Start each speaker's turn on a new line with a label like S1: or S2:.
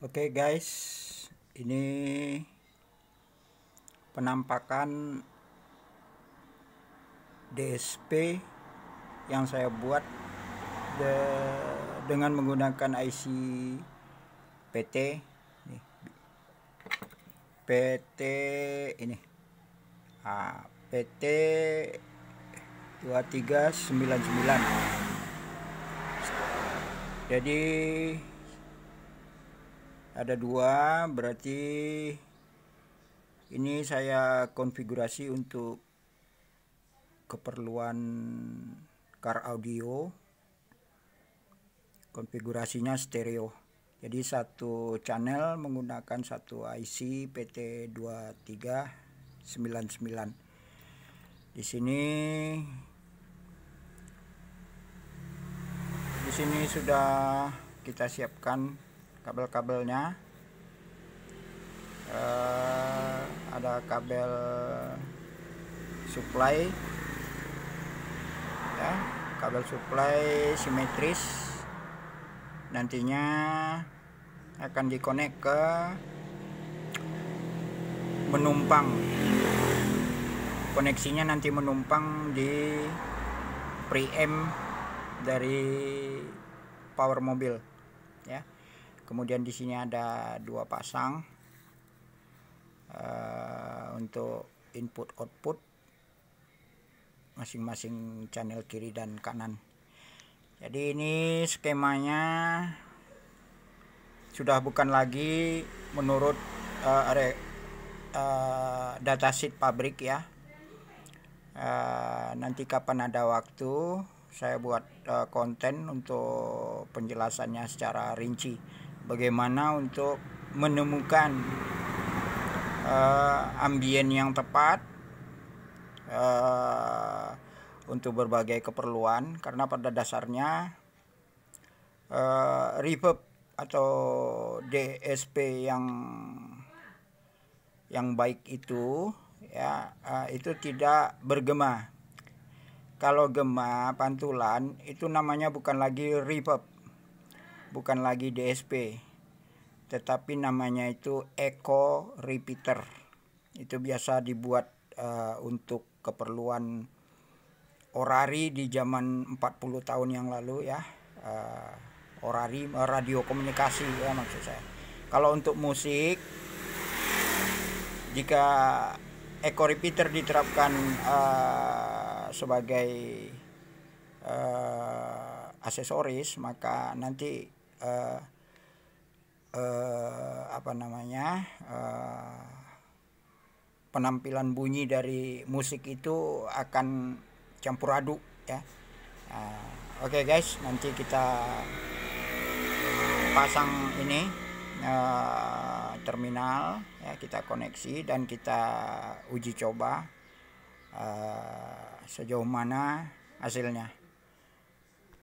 S1: Oke okay guys, ini penampakan DSP yang saya buat de dengan menggunakan IC PT nih. PT ini ah, PT 2399 jadi ada dua berarti ini saya konfigurasi untuk keperluan car audio konfigurasinya stereo jadi satu channel menggunakan satu IC PT2399 di sini di sini sudah kita siapkan kabel-kabelnya uh, ada kabel supply ya kabel supply simetris nantinya akan dikonek ke menumpang koneksinya nanti menumpang di preamp dari power mobil ya kemudian di sini ada dua pasang uh, untuk input output masing-masing channel kiri dan kanan jadi ini skemanya sudah bukan lagi menurut uh, eh, re, uh, eh, datasheet pabrik ya uh, nanti kapan ada waktu saya buat uh, konten untuk penjelasannya secara rinci bagaimana untuk menemukan uh, ambien yang tepat uh, untuk berbagai keperluan karena pada dasarnya uh, reverb atau DSP yang yang baik itu ya uh, itu tidak bergema kalau gema pantulan itu namanya bukan lagi reverb bukan lagi DSP tetapi namanya itu eco repeater itu biasa dibuat uh, untuk keperluan orari di zaman 40 tahun yang lalu ya uh, orari eh, radio komunikasi ya maksud saya kalau untuk musik jika eco repeater diterapkan uh, sebagai uh, aksesoris maka nanti uh, uh, apa namanya uh, penampilan bunyi dari musik itu akan campur aduk ya uh, oke okay guys nanti kita pasang ini uh, terminal ya kita koneksi dan kita uji coba uh, sejauh mana hasilnya